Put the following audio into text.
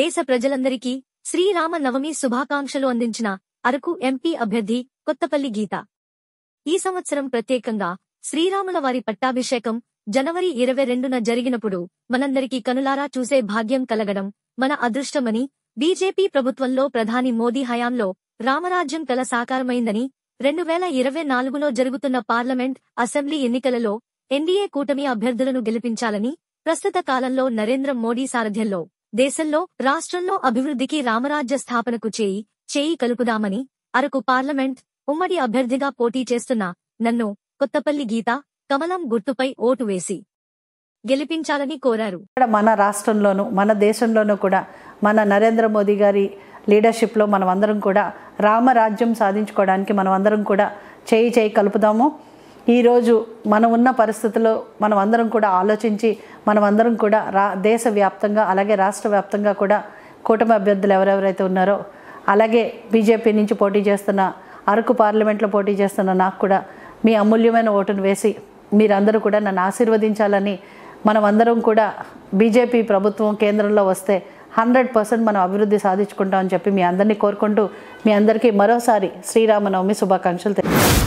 దేశ ప్రజలందరికీ శ్రీరామ నవమి శుభాకాంక్షలు అందించిన అరకు ఎంపీ అభ్యర్థి కొత్తపల్లి గీత ఈ సంవత్సరం ప్రత్యేకంగా శ్రీరాముల వారి పట్టాభిషేకం జనవరి ఇరవై రెండున జరిగినప్పుడు మనందరికీ కనులారా చూసే భాగ్యం కలగడం మన అదృష్టమని బీజేపీ ప్రభుత్వంలో ప్రధాని మోదీ హయాంలో రామరాజ్యం కల సాకారమైందని రెండు వేల ఇరవై నాలుగులో జరుగుతున్న పార్లమెంట్ అసెంబ్లీ ఎన్నికలలో ఎన్డీఏ కూటమి అభ్యర్థులను గెలిపించాలని ప్రస్తుత కాలంలో నరేంద్ర మోడీ సారథ్యంలో దేశంలో రాష్ట్రంలో అభివృద్ధికి రామరాజ్య స్థాపనకు చేయి చేయి కలుపుదామని అరకు పార్లమెంట్ ఉమ్మడి అభ్యర్థిగా పోటీ చేస్తున్న నన్ను కొత్తపల్లి గీత కమలం గుర్తుపై ఓటు వేసి గెలిపించాలని కోరారు మన రాష్ట్రంలోనూ మన దేశంలోనూ కూడా మన నరేంద్ర మోదీ గారి లీడర్షిప్లో మనం అందరం కూడా రామరాజ్యం సాధించుకోవడానికి మనం అందరం కూడా చేయి చేయి కలుపుదాము ఈరోజు మనం ఉన్న పరిస్థితుల్లో మనం అందరం కూడా ఆలోచించి మనం అందరం కూడా రా దేశవ్యాప్తంగా అలాగే రాష్ట్ర వ్యాప్తంగా కూడా కూటమి అభ్యర్థులు ఎవరెవరైతే ఉన్నారో అలాగే బీజేపీ నుంచి పోటీ చేస్తున్న అరకు పార్లమెంట్లో పోటీ చేస్తున్న నాకు కూడా మీ అమూల్యమైన ఓటును వేసి మీరందరూ కూడా నన్ను ఆశీర్వదించాలని మనం అందరం కూడా బీజేపీ ప్రభుత్వం కేంద్రంలో వస్తే హండ్రెడ్ పర్సెంట్ మనం అభివృద్ధి సాధించుకుంటామని చెప్పి మీ అందరినీ కోరుకుంటూ మీ అందరికీ మరోసారి శ్రీరామనవమి శుభాకాంక్షలు తెలియజేస్తాను